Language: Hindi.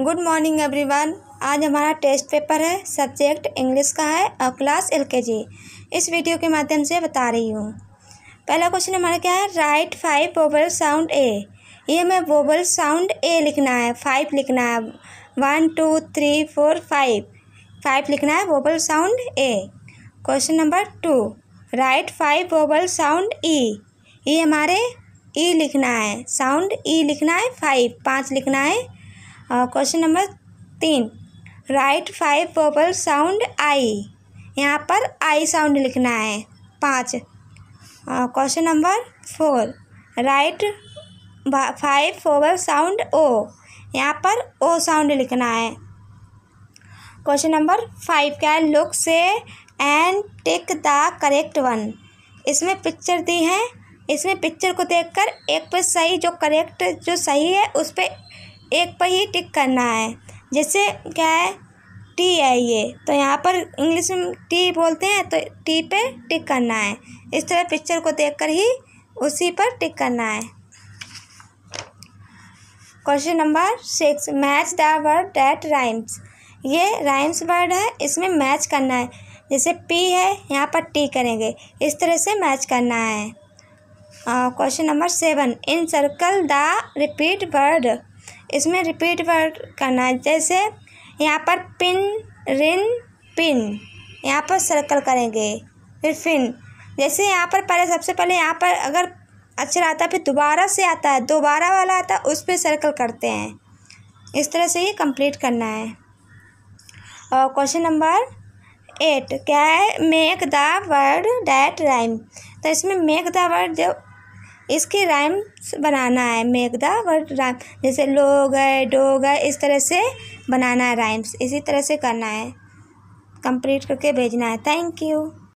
गुड मॉर्निंग एवरीवन आज हमारा टेस्ट पेपर है सब्जेक्ट इंग्लिश का है और क्लास एल के जी इस वीडियो के माध्यम से बता रही हूँ पहला क्वेश्चन हमारा क्या है write five vowel sound A ये हमें वोबल साउंड ए लिखना है फाइव लिखना है one two three four five five लिखना है vowel sound A question number two write five vowel sound E ये हमारे ई e लिखना है साउंड ई e लिखना है फाइव पाँच लिखना है क्वेश्चन uh, नंबर तीन write five vowel sound I यहाँ पर आई साउंड लिखना है पाँच question number four write five vowel sound O यहाँ पर ओ साउंड लिखना है क्वेश्चन नंबर फाइव क्या है लुक से and take the correct one इसमें पिक्चर दी है इसमें पिक्चर को देखकर एक पे सही जो करेक्ट जो सही है उस पर एक पर ही टिक करना है जैसे क्या है टी है ये तो यहाँ पर इंग्लिश में टी बोलते हैं तो टी पे टिक करना है इस तरह पिक्चर को देखकर ही उसी पर टिक करना है question number six match the word that rhymes ये राइम्स वर्ड है इसमें मैच करना है जैसे पी है यहाँ पर टी करेंगे इस तरह से मैच करना है question number seven encircle the repeat word इसमें रिपीट वर्ड करना है जैसे यहाँ पर पिन रिन पिन यहाँ पर सर्कल करेंगे फिर फिन जैसे यहाँ पर पहले सबसे पहले यहाँ पर अगर अच्छा आता है फिर दोबारा से आता है दोबारा वाला आता है उस पर सर्कल करते हैं इस तरह से ये कंप्लीट करना है और क्वेश्चन नंबर एट क्या है make the word that rhyme तो इसमें मेक द वर्ड जो इसके राइम्स बनाना है द वर्ड राइम जैसे लो गए डो गए इस तरह से बनाना है राइम्स इसी तरह से करना है कंप्लीट करके भेजना है थैंक यू